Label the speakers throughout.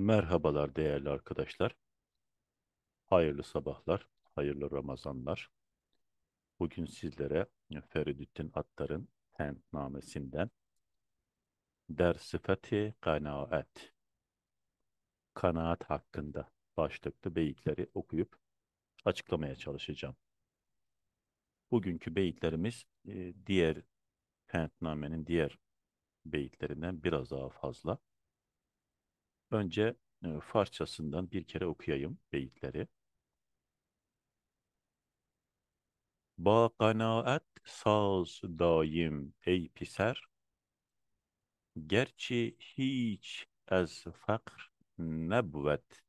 Speaker 1: Merhabalar değerli arkadaşlar. Hayırlı sabahlar, hayırlı Ramazanlar. Bugün sizlere Feridüddin Attar'ın namesinden Der Sıfati Kanaat Kanaat hakkında başlıklı beyitleri okuyup açıklamaya çalışacağım. Bugünkü beyitlerimiz e, diğer Tentnamenin diğer beyitlerinden biraz daha fazla. Önce e, Farsçasından bir kere okuyayım beyitleri. Ba kanaat saz daim ey piser, Gerçi hiç az fakr nebvet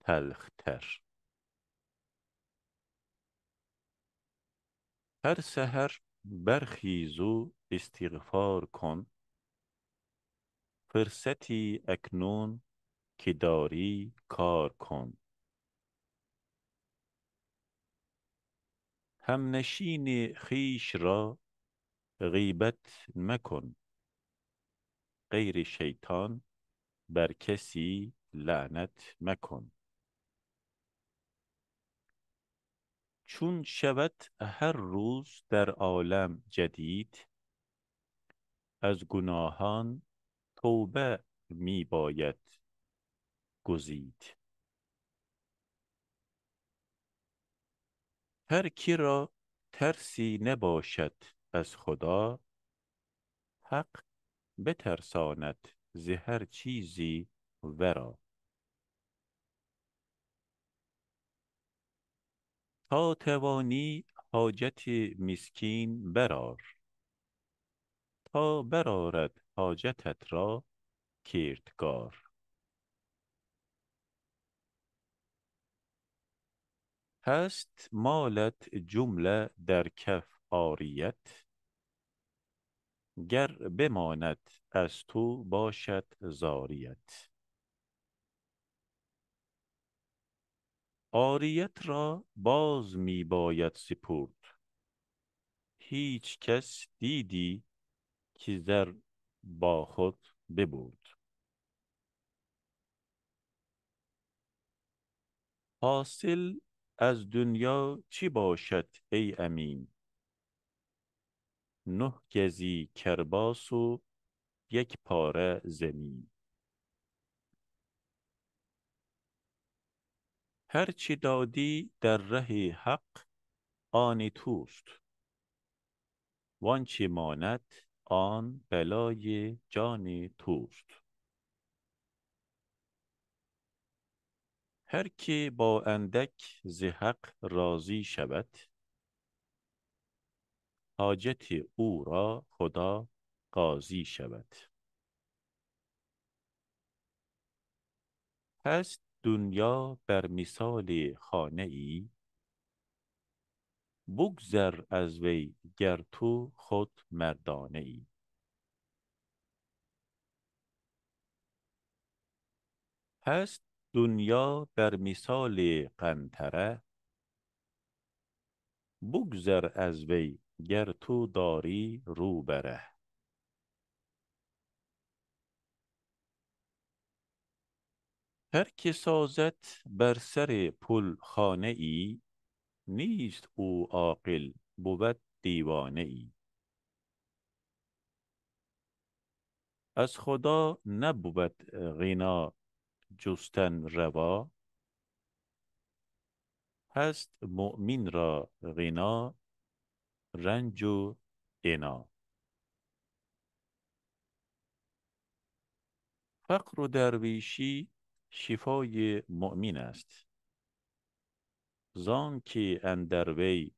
Speaker 1: telhter. Her seher برخیز و استغفار کن فرصتی اکنون که داری کار کن همنشین خیش را غیبت مکن غیر شیطان بر کسی لعنت مکن چون شود هر روز در عالم جدید از گناهان توبه می باید گزید هر کی را ترسی نباشد از خدا حق بترساند ز هر چیزی ورا تا توانی حاجت مسکین برار تا برارد حاجتت را کردگار هست مالت جمله در کف آریت گر بماند از تو باشد زاریت آریت را باز می باید سپرد هیچ کس دیدی که زر با خود ببرد حاصل از دنیا چی باشد ای امین نه گزی کرباس و یک پاره زمین هرچی دادی در ره حق آن توست وانچی ماند آن بلای جان توست هر که با اندک ز حق راضی شود حاجت او را خدا قاضی شود هست دنیا بر مثال خانه ای بگذر از وی گر تو خود مردانه ای هست دنیا بر مثال قنطره بگذر از وی گر تو داری رو بره هر که سازد بر سر پل خانه ای نیست او عاقل بود دیوانه ای از خدا نبود غنا جستن روا هست مؤمن را غنا رنج و انا فقر و درویشی شفای مؤمن است زان که اندروی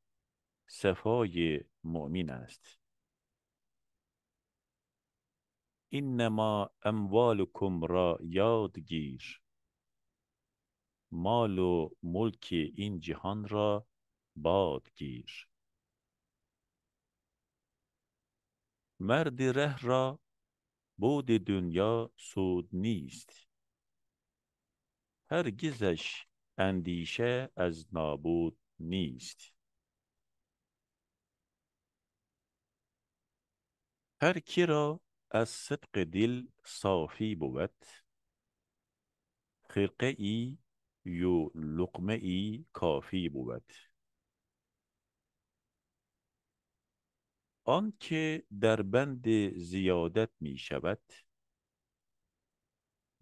Speaker 1: صفای مؤمن است اینما اموالکم را یاد گیر مال و ملک این جهان را باد گیر مرد ره را بود دنیا سود نیست هرگزش اندیشه از نابود نیست هر کی را از صدق دل صافی بود خرقه ای یو لقمه ای کافی بود آنکه در بند زیادت می شود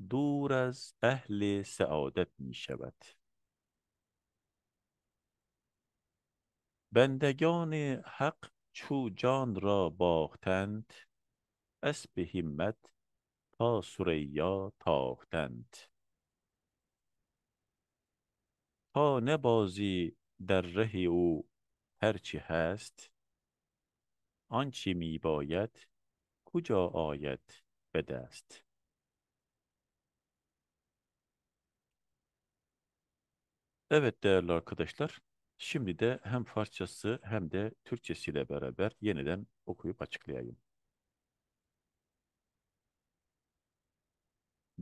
Speaker 1: دور از اهل سعادت می شود بندگان حق چو جان را باختند اسب همت تا سریا تاختند تا نبازی در ره او هرچی هست آنچه می باید کجا آید به دست Evet değerli arkadaşlar, şimdi de hem Farsçası hem de Türkçesiyle beraber yeniden okuyup açıklayayım.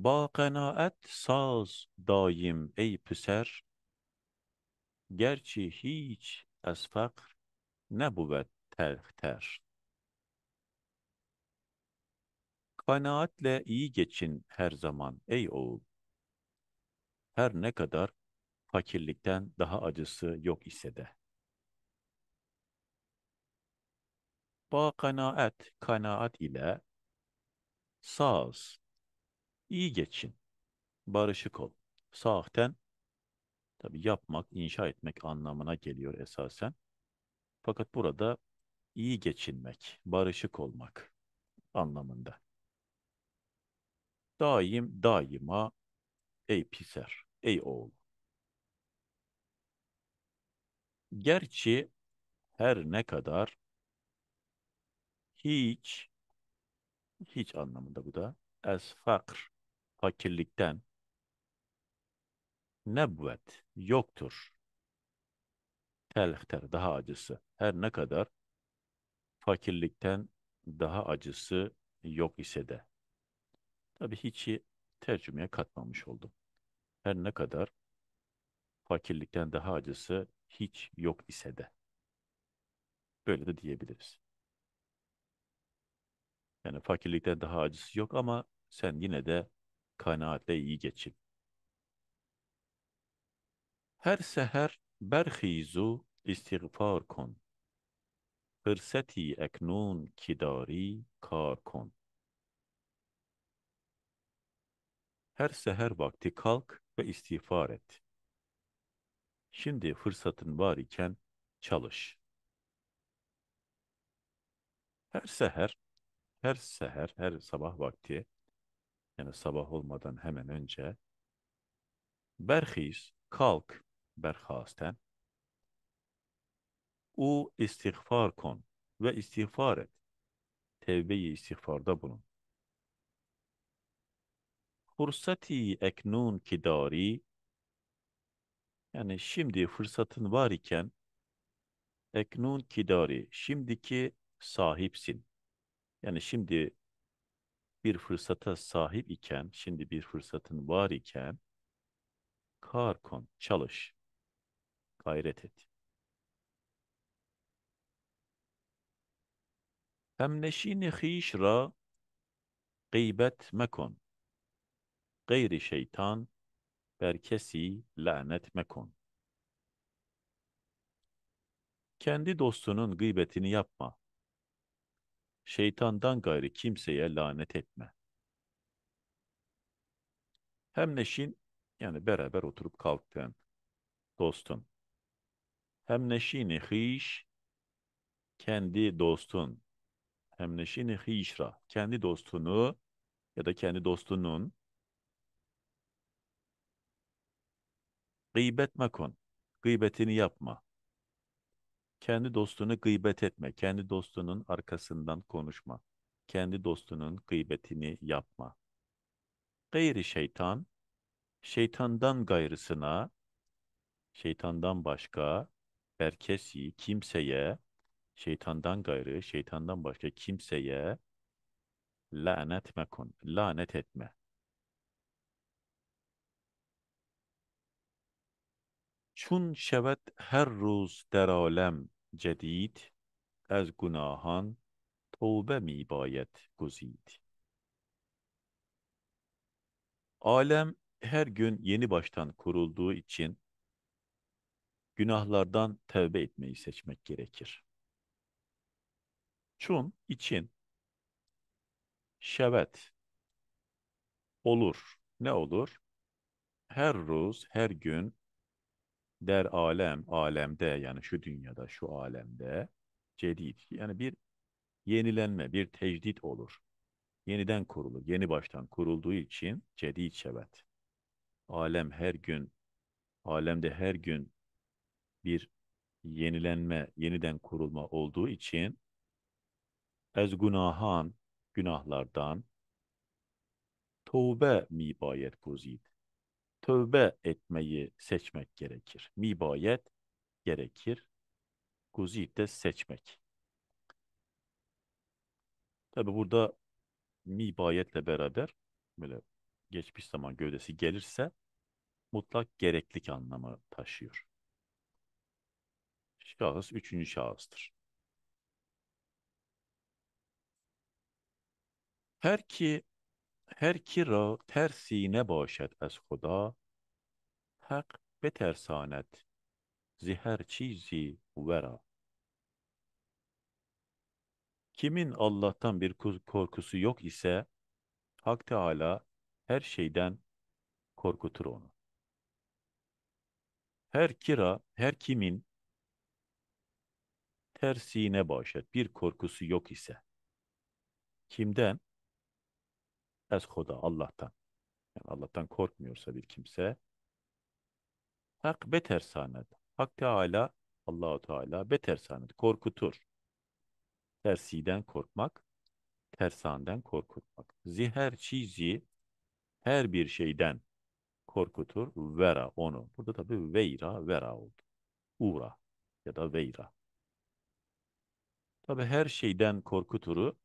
Speaker 1: Ba qənaət saz daim ey püsər, Gərçi heç əz fəqr nəbuvət təlxtər. Kanaatle iyi geçin her zaman ey oğul. Her ne kadar fakirlikten daha acısı yok ise de. Ba kanaat, kanaat ile saz, İyi geçin. Barışık ol. Sahten tabi yapmak, inşa etmek anlamına geliyor esasen. Fakat burada iyi geçinmek, barışık olmak anlamında. Daim daima ey piser, ey oğul. Gerçi her ne kadar hiç hiç anlamında bu da es fakr fakirlikten nebvet yoktur. Telhter daha acısı. Her ne kadar fakirlikten daha acısı yok ise de. Tabi hiçi tercümeye katmamış oldum. Her ne kadar fakirlikten daha acısı hiç yok ise de. Böyle de diyebiliriz. Yani fakirlikten daha acısı yok ama sen yine de kanaatle iyi geçin. Her seher برخیزو استغفار kon. Fırsati اکنون که داری کار Her seher vakti kalk ve istiğfar et. Şimdi fırsatın var iken çalış. Her seher, her seher, her sabah vakti yani sabah olmadan hemen önce berhis kalk berhasten u istiğfar kon ve istiğfar et. Tevbeyi istiğfarda bulun. Fursati eknun kidari yani şimdi fırsatın var iken eknun kidari şimdiki sahipsin. Yani şimdi bir fırsata sahip iken, şimdi bir fırsatın var iken, kar çalış, gayret et. Hem neşini hiş ra, gıybet mekon. Gayri şeytan, berkesi lanet mekon. Kendi dostunun gıybetini yapma şeytandan gayri kimseye lanet etme. Hem neşin yani beraber oturup kalktığın dostun. Hem neşini hiş kendi dostun. Hem neşini hişra kendi dostunu ya da kendi dostunun gıybet mekun gıybetini yapma. Kendi dostunu gıybet etme. Kendi dostunun arkasından konuşma. Kendi dostunun gıybetini yapma. Gayri şeytan, şeytandan gayrısına, şeytandan başka, berkesi, kimseye, şeytandan gayrı, şeytandan başka kimseye lanet mekun, lanet etme. چون شود هر روز در عالم جدید از گناهان توبه می باید گزید. Alem her gün yeni baştan kurulduğu için günahlardan tövbe etmeyi seçmek gerekir. Çun için şevet olur. Ne olur? Her ruz, her gün der alem, alemde yani şu dünyada, şu alemde cedid. Yani bir yenilenme, bir tecdit olur. Yeniden kurulur. Yeni baştan kurulduğu için cedid şevet. Alem her gün, alemde her gün bir yenilenme, yeniden kurulma olduğu için ez günahan, günahlardan tövbe bayet guzid tövbe etmeyi seçmek gerekir. Mibayet gerekir. Guzite seçmek. Tabi burada mibayetle beraber böyle geçmiş zaman gövdesi gelirse mutlak gereklik anlamı taşıyor. Şahıs üçüncü şahıstır. Her ki هر کی را ترسی نباشد از خدا حق بترساند زی هر چیزی ورا Kimin Allah'tan bir korkusu yok ise Hak Teala her şeyden korkutur onu. Her kira, her kimin tersine başet, bir korkusu yok ise. Kimden? Eskoda Allah'tan. Yani Allah'tan korkmuyorsa bir kimse hak beter sanet. Hak Teala Allahu Teala beter sanet korkutur. Tersiden korkmak, tersaneden korkutmak. Ziher çizi her bir şeyden korkutur. Vera onu. Burada tabi veyra, vera oldu. ura ya da veyra. Tabi her şeyden korkuturu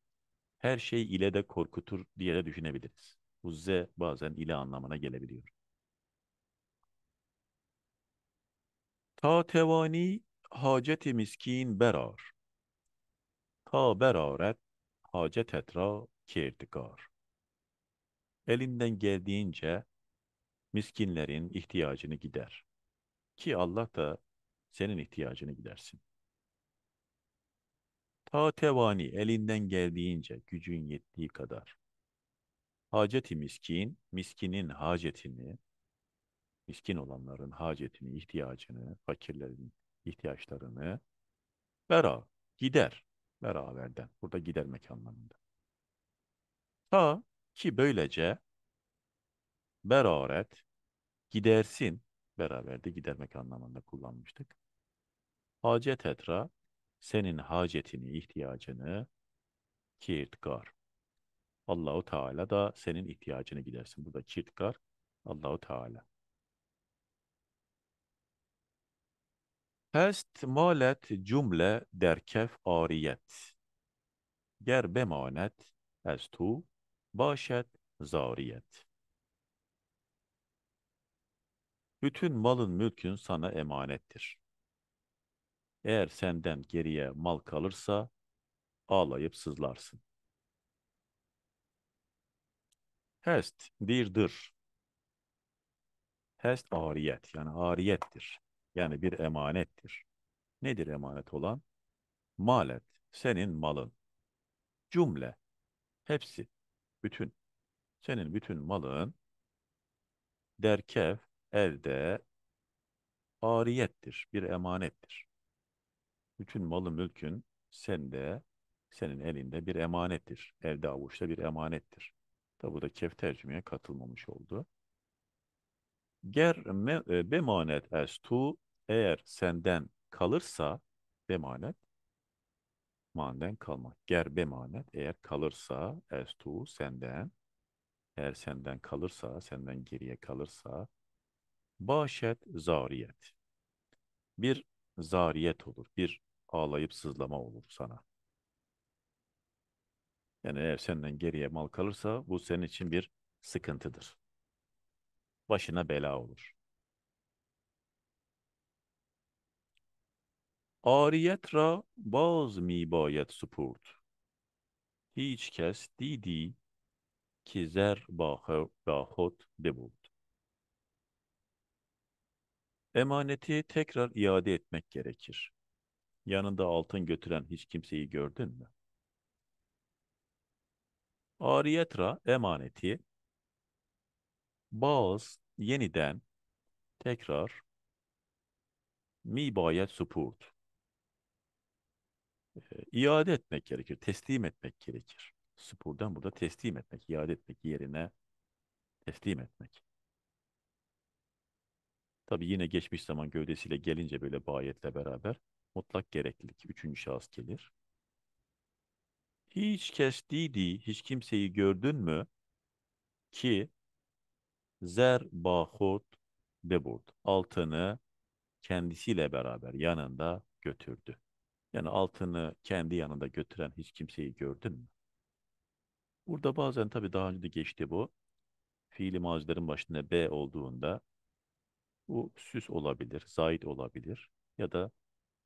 Speaker 1: her şey ile de korkutur diye de düşünebiliriz. Bu bazen ile anlamına gelebiliyor. Ta tevani hacet miskin berar. Ta beraret hacet etra kerdigar. Elinden geldiğince miskinlerin ihtiyacını gider. Ki Allah da senin ihtiyacını gidersin. Ta tevani elinden geldiğince gücün yettiği kadar. Haceti miskin, miskinin hacetini, miskin olanların hacetini, ihtiyacını, fakirlerin ihtiyaçlarını vera, gider. Beraberden. Burada gidermek anlamında. Ta ki böylece beraret, gidersin, beraberde gidermek anlamında kullanmıştık. Hacet etra, senin hacetini, ihtiyacını kirtgar. Allahu Teala da senin ihtiyacını gidersin. Burada kirtgar Allahu Teala. Hest malet cümle derkef ariyet. Ger bemanet ez tu başet zariyet. Bütün malın mülkün sana emanettir. Eğer senden geriye mal kalırsa ağlayıp sızlarsın. Hest birdir. Hest ariyet yani ariyettir. Yani bir emanettir. Nedir emanet olan? Malet, senin malın. Cümle, hepsi, bütün. Senin bütün malın derkev elde ariyettir, bir emanettir. Bütün malı mülkün sende, senin elinde bir emanettir. Elde avuçta bir emanettir. Tabi bu da kef tercümeye katılmamış oldu. Ger me, e, es tu eğer senden kalırsa bemanet manden kalmak. Ger bemanet eğer kalırsa es tu senden eğer senden kalırsa, senden geriye kalırsa Başet zariyet. Bir zariyet olur, bir ağlayıp sızlama olur sana. Yani eğer senden geriye mal kalırsa bu senin için bir sıkıntıdır. Başına bela olur. Ariyet ra baz mi bayet support. Hiç kes didi ki zer bahut bebud. Emaneti tekrar iade etmek gerekir yanında altın götüren hiç kimseyi gördün mü? Ariyetra emaneti Bağız yeniden tekrar mibayet supurt. E, iade etmek gerekir, teslim etmek gerekir. Supurdan burada teslim etmek, iade etmek yerine teslim etmek. Tabi yine geçmiş zaman gövdesiyle gelince böyle bayetle beraber mutlak gereklilik üçüncü şahıs gelir. Hiç kes didi, hiç kimseyi gördün mü ki zer bahut deburt altını kendisiyle beraber yanında götürdü. Yani altını kendi yanında götüren hiç kimseyi gördün mü? Burada bazen tabii daha önce de geçti bu. Fiili mazilerin başında B olduğunda bu süs olabilir, zayid olabilir ya da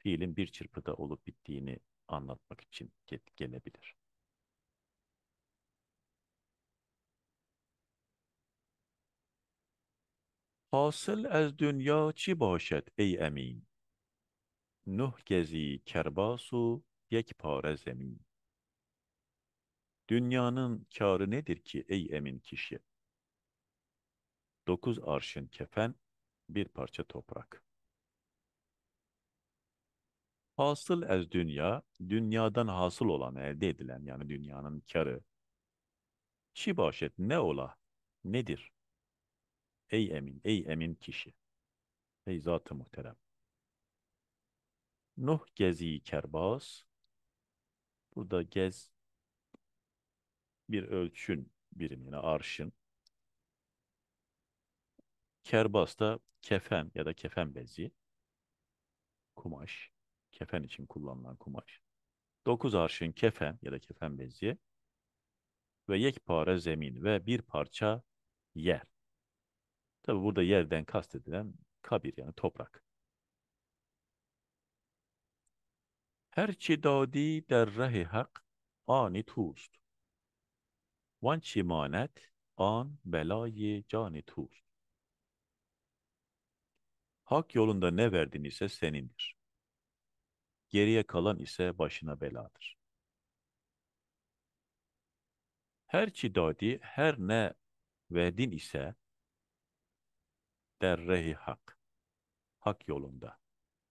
Speaker 1: fiilin bir çırpıda olup bittiğini anlatmak için gelebilir. Hasıl از dünya çi başet ey emin, نه gezi kerbasu yek یک zemin. Dünyanın karı nedir ki ey emin kişi? Dokuz arşın kefen, bir parça toprak. Hasıl ez dünya, dünyadan hasıl olan, elde edilen yani dünyanın karı. Çi başet ne ola, nedir? Ey emin, ey emin kişi. Ey zat-ı muhterem. Nuh gezi kerbaz. Burada gez bir ölçün birimine arşın. Kerbas da kefen ya da kefen bezi, kumaş kefen için kullanılan kumaş. 9 arşın kefen ya da kefen bezi ve yekpare zemin ve bir parça yer. Tabi burada yerden kastedilen kabir yani toprak. Her çi dadi der rahi hak ani tust. Van çi manet an belayi cani tust. Hak yolunda ne verdin ise senindir geriye kalan ise başına beladır. Her çidadi her ne verdin ise derrehi hak. Hak yolunda.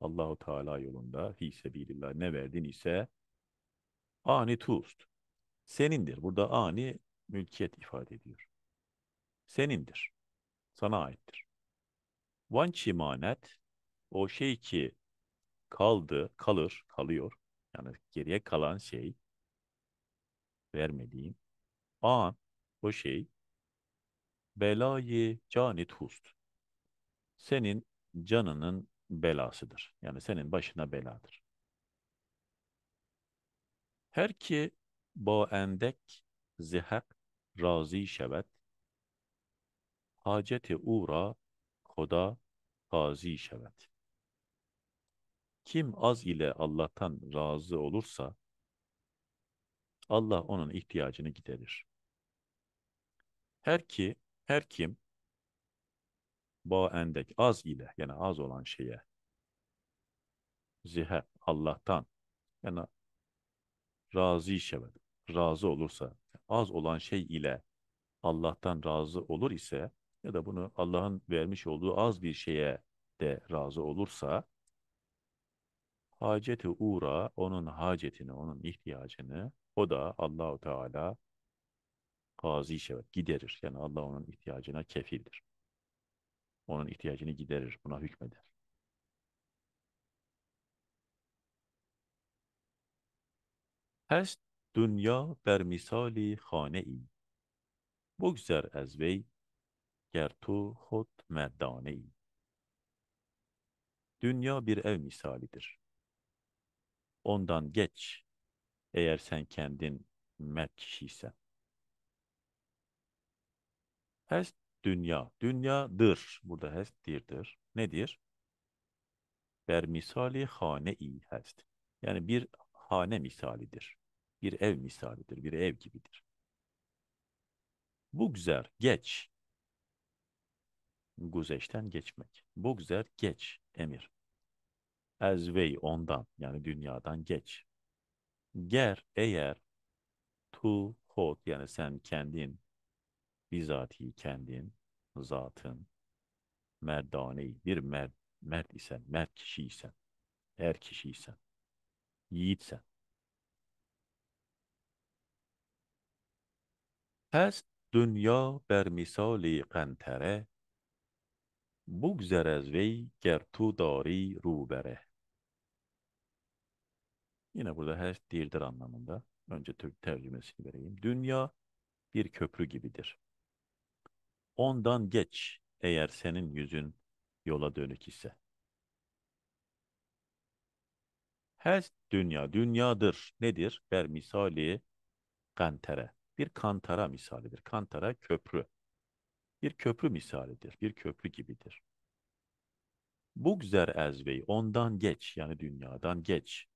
Speaker 1: Allahu Teala yolunda hisebilillah ne verdin ise ani tust. Senindir. Burada ani mülkiyet ifade ediyor. Senindir. Sana aittir. Van çimanet o şey ki kaldı, kalır, kalıyor. Yani geriye kalan şey vermediğim an o şey belayı canit hust. Senin canının belasıdır. Yani senin başına beladır. Her ki ba endek zihak razi şevet haceti uğra koda kazi şevet. Kim az ile Allah'tan razı olursa Allah onun ihtiyacını giderir. Her ki her kim ba endek az ile yani az olan şeye ziheb Allah'tan yani razı şevet razı olursa az olan şey ile Allah'tan razı olur ise ya da bunu Allah'ın vermiş olduğu az bir şeye de razı olursa Haceti uğra onun hacetini, onun ihtiyacını o da Allahu Teala kazi şevet giderir. Yani Allah onun ihtiyacına kefildir. Onun ihtiyacını giderir, buna hükmeder. Hes dünya ber misali hane-i. Bugzer ez vey ger tu hot merdane-i. Dünya bir ev misalidir. Ondan geç eğer sen kendin mert kişiysen. Hest dünya. Dünyadır. Burada hest dirdir. Nedir? Ber misali hane-i hest. Yani bir hane misalidir. Bir ev misalidir. Bir ev gibidir. bu güzel geç. Guzeşten geçmek. bu güzel geç emir. Ezvey ondan yani dünyadan geç. Ger eğer tu hot yani sen kendin bizatihi kendin zatın merdaneyi bir mer, mert isen, mert kişiysen, er kişiysen, yiğitsen. Pes dünya ber misali qantere bu güzel vey ger tu dari rubere. Yine burada her değildir anlamında. Önce Türk tercümesini vereyim. Dünya bir köprü gibidir. Ondan geç eğer senin yüzün yola dönük ise. Her dünya dünyadır. Nedir? ver misali kantere. Bir kantara misalidir. Kantara köprü. Bir köprü misalidir. Bir köprü gibidir. Bu güzel ezveyi ondan geç yani dünyadan geç.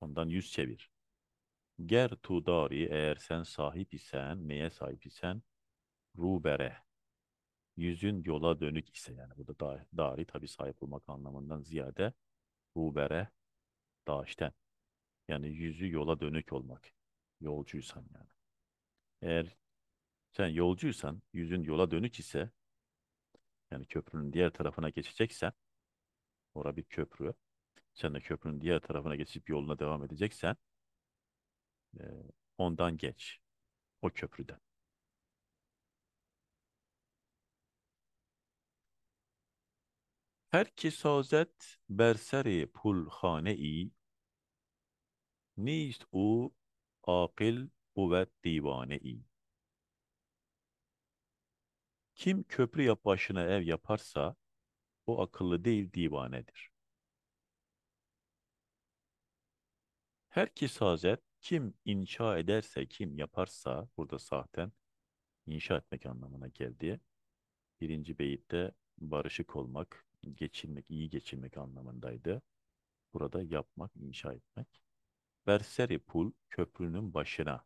Speaker 1: Ondan yüz çevir. Ger tu dari eğer sen sahip isen, neye sahip isen? Rubere. Yüzün yola dönük ise yani burada da, dari tabi sahip olmak anlamından ziyade rubere daşten. Yani yüzü yola dönük olmak. Yolcuysan yani. Eğer sen yolcuysan, yüzün yola dönük ise yani köprünün diğer tarafına geçeceksen orada bir köprü sen de köprünün diğer tarafına geçip yoluna devam edeceksen ondan geç. O köprüden. هر که سازد بر سر پل خانه ای نیست او عاقل بود دیوانه Kim köprü yap başına ev yaparsa o akıllı değil divanedir. Her ki hazet kim inşa ederse, kim yaparsa burada sahten inşa etmek anlamına geldi. birinci beyitte barışık olmak, geçinmek, iyi geçinmek anlamındaydı. Burada yapmak, inşa etmek. Berseri pul köprünün başına.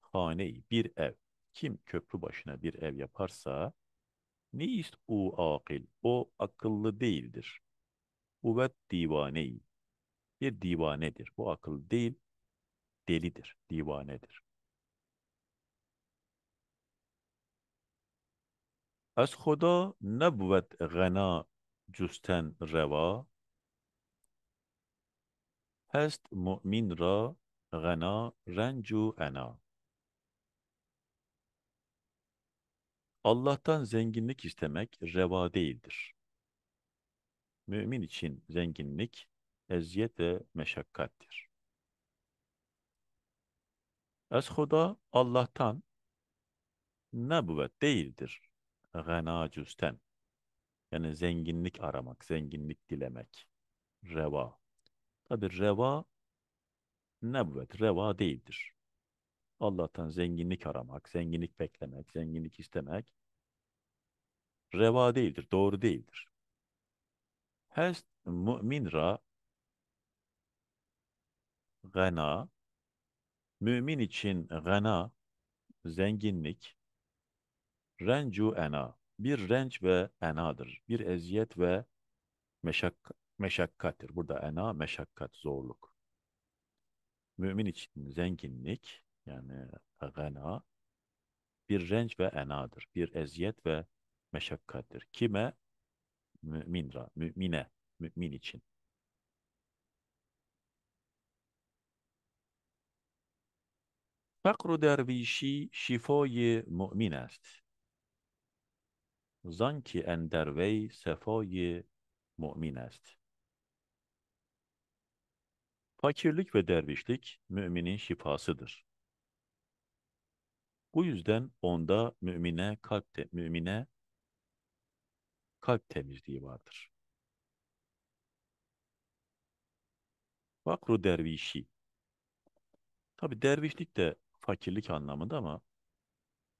Speaker 1: Haneyi bir ev. Kim köprü başına bir ev yaparsa neist u akil o akıllı değildir. Uvet divaneyi bir divanedir. Bu akıl değil, delidir, divanedir. از خدا نبود غنا justen روا hast mu'min ra غنا رنج ana. Allah'tan zenginlik istemek reva değildir. Mümin için zenginlik eziyet ve meşakkattir. Eshuda Allah'tan nebüvet değildir. Gena cüsten. Yani zenginlik aramak, zenginlik dilemek. Reva. Tabi reva nebüvet, reva değildir. Allah'tan zenginlik aramak, zenginlik beklemek, zenginlik istemek reva değildir, doğru değildir. Her mümin ra gana, mümin için gana, zenginlik, rencu ena, bir renç ve enadır. Bir eziyet ve meşakkat, meşakkattir. Burada ena, meşakkat, zorluk. Mümin için zenginlik, yani gana, bir renç ve enadır. Bir eziyet ve meşakkattir. Kime? Müminra, mümine, mümin için. فقر و درویشی شیفای مؤمن است زان که اندر وی صفای مؤمن است Fakirlik ve dervişlik müminin şifasıdır. Bu yüzden onda mümine kalp te mümine kalp temizliği vardır. Vakru dervişi. Tabi dervişlik de Fakirlik anlamında ama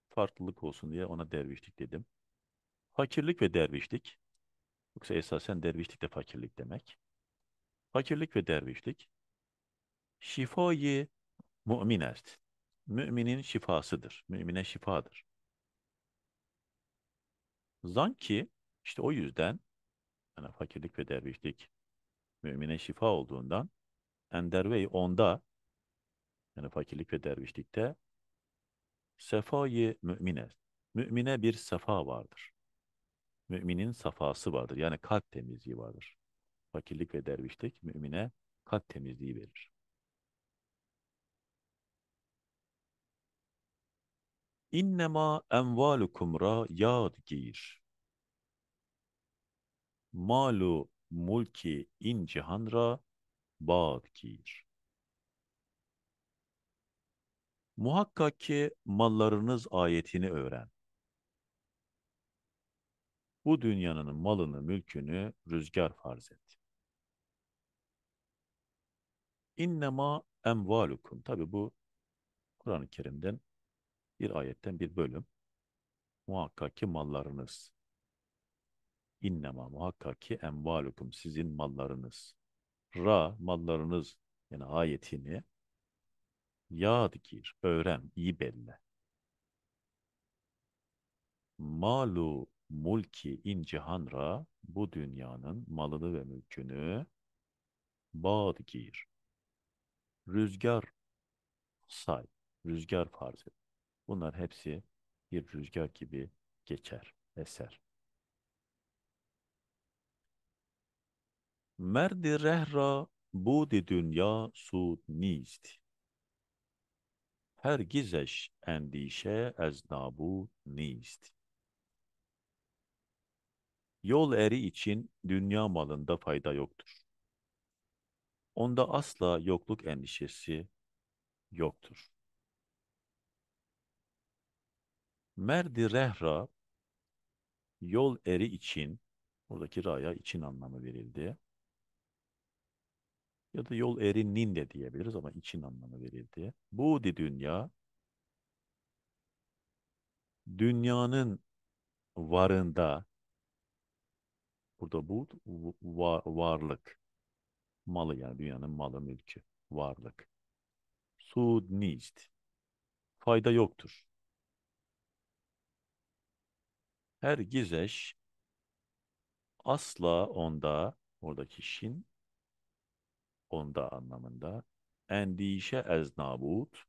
Speaker 1: farklılık olsun diye ona dervişlik dedim. Fakirlik ve dervişlik. Yoksa esasen dervişlik de fakirlik demek. Fakirlik ve dervişlik. Şifayı mümin est. Müminin şifasıdır. Mümine şifadır. Zan ki işte o yüzden yani fakirlik ve dervişlik mümine şifa olduğundan endervey onda yani fakirlik ve dervişlikte sefayı mümine. Mümine bir sefa vardır. Müminin safası vardır. Yani kalp temizliği vardır. Fakirlik ve dervişlik mümine kalp temizliği verir. İnnema envalukum ra yad giyir. Malu mulki in cihanra bad giyir. Muhakkak ki mallarınız ayetini öğren. Bu dünyanın malını, mülkünü rüzgar farz et. İnnema emvalukum. Tabi bu Kur'an-ı Kerim'den bir ayetten bir bölüm. Muhakkak ki mallarınız. İnnema muhakkak ki emvalukum sizin mallarınız. Ra mallarınız yani ayetini Yağ öğren, iyi belli. Malu mulki cihanra, bu dünyanın malını ve mülkünü bağ Rüzgar say, rüzgar farz et. Bunlar hepsi bir rüzgar gibi geçer, eser. Merdi rehra budi dünya sud nist. هرگزش اندیشه از نابود نیست. Yol eri için dünya malında fayda yoktur. Onda asla yokluk endişesi yoktur. Merdi rehra yol eri için buradaki raya için anlamı verildi ya da yol erinliğin de diyebiliriz ama için anlamı verildi. diye. Bu di dünya dünyanın varında burada bu var, varlık malı yani dünyanın malı mülkü varlık. Sud nicht. Fayda yoktur. Her gizeş asla onda oradaki şin onda anlamında. Endişe ez nabut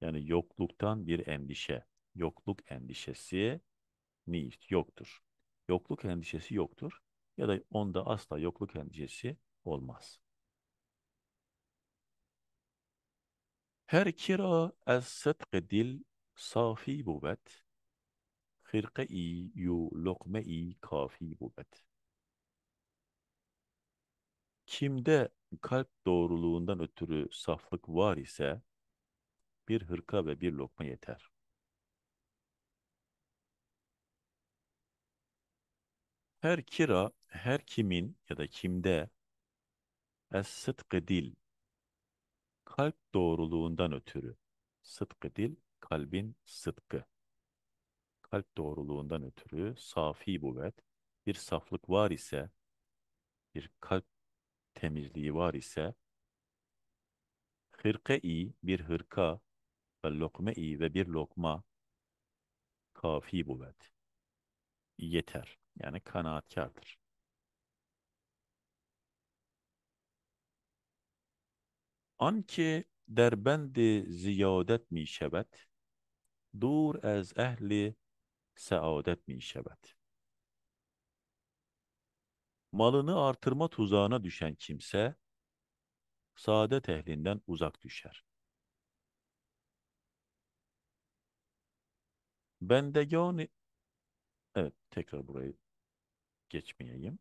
Speaker 1: yani yokluktan bir endişe. Yokluk endişesi nicht yoktur. Yokluk endişesi yoktur ya da onda asla yokluk endişesi olmaz. Her kira ez sıdkı dil safi bubet, hırkı-i yu lokme kafi bubet. Kimde kalp doğruluğundan ötürü saflık var ise bir hırka ve bir lokma yeter. Her kira, her kimin ya da kimde es-sıdkı dil, kalp doğruluğundan ötürü, sıdkı dil, kalbin sıdkı, kalp doğruluğundan ötürü safi buvet, bir saflık var ise, bir kalp temizliği var ise hırka-i bir hırka ve lokma i ve bir lokma kafi buvet. Yeter. Yani kanaatkardır. Anki derbendi ziyadet mi şebet, dur ez ehli saadet mi şebet malını artırma tuzağına düşen kimse, saadet ehlinden uzak düşer. Bendegan Evet, tekrar burayı geçmeyeyim.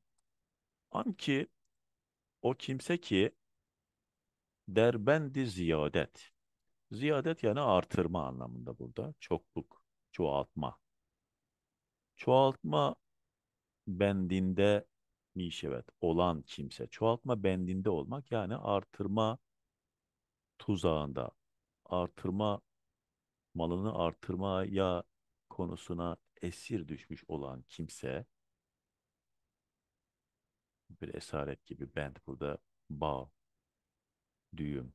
Speaker 1: An ki o kimse ki derbendi ziyadet. Ziyadet yani artırma anlamında burada. Çokluk, çoğaltma. Çoğaltma bendinde mişevet olan kimse çoğaltma bendinde olmak yani artırma tuzağında artırma malını artırmaya konusuna esir düşmüş olan kimse bir esaret gibi bend burada bağ, düğüm,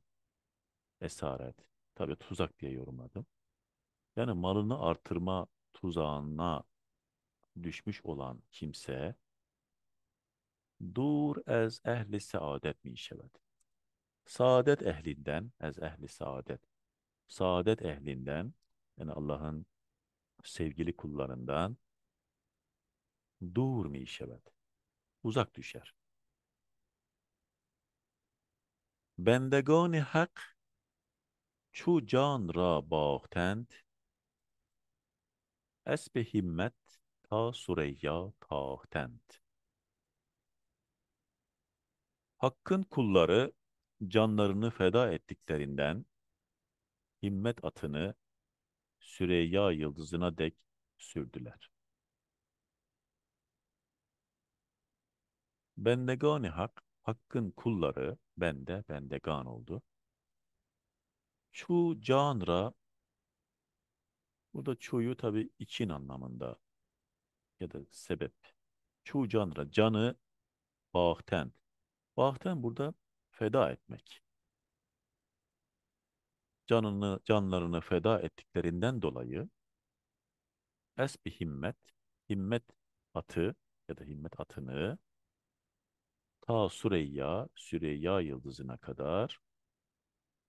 Speaker 1: esaret. Tabii tuzak diye yorumladım. Yani malını artırma tuzağına düşmüş olan kimse دور از اهل سعادت می شود saadet ehlinden ez ehli saadet saadet ehlinden yani Allah'ın sevgili kullarından dur mi işevet uzak düşer bendegani hak çu can ra bahtend esbe himmet ta sureyya tahtend Hakkın kulları canlarını feda ettiklerinden himmet atını Süreyya yıldızına dek sürdüler. Bendegani hak, hakkın kulları bende, bendegan oldu. Şu canra, burada çuyu tabi için anlamında ya da sebep. Şu canra, canı bahten, Vahten burada feda etmek. Canını, canlarını feda ettiklerinden dolayı esbi himmet, himmet atı ya da himmet atını ta Süreyya, Süreyya yıldızına kadar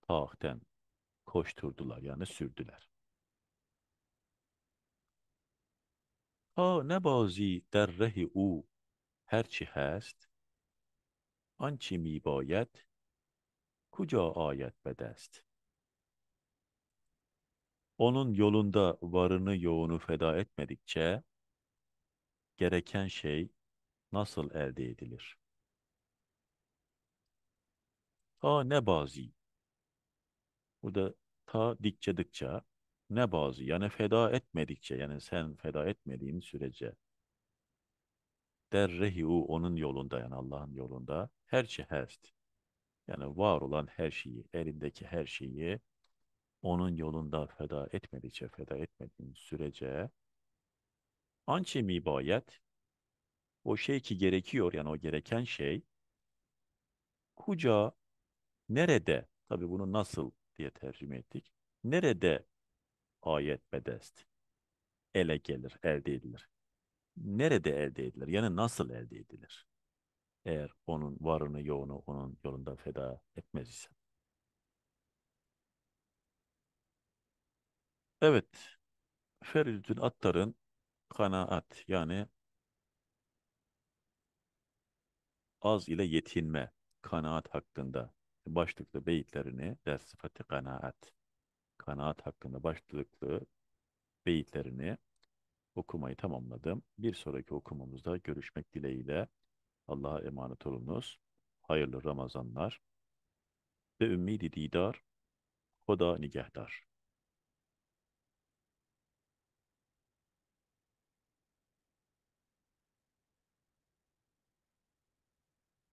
Speaker 1: tahten koşturdular yani sürdüler. Ha ne nebazi derrehi u herçi hest آنچه می باید کجا آید به دست onun yolunda varını yoğunu feda etmedikçe gereken şey nasıl elde edilir? Ta ne bazi. Burada ta dikçe dikça ne bazı yani feda etmedikçe yani sen feda etmediğin sürece derrehi u onun yolunda yani Allah'ın yolunda her şey şehest. Yani var olan her şeyi, elindeki her şeyi onun yolunda feda etmedikçe, feda etmediğin sürece ançe mibayet o şey ki gerekiyor yani o gereken şey kuca nerede tabi bunu nasıl diye tercüme ettik. Nerede ayet bedest ele gelir, elde edilir. Nerede elde edilir? Yani nasıl elde edilir? Eğer onun varını yoğunu onun yolunda feda etmez ise. Evet. Feridüddin Attar'ın kanaat yani az ile yetinme kanaat hakkında başlıklı beyitlerini der sıfatı kanaat kanaat hakkında başlıklı beyitlerini okumayı tamamladım. Bir sonraki okumamızda görüşmek dileğiyle. Allah'a emanet olunuz. Hayırlı Ramazanlar. Ve ümmidi didar, hoda nigahdar.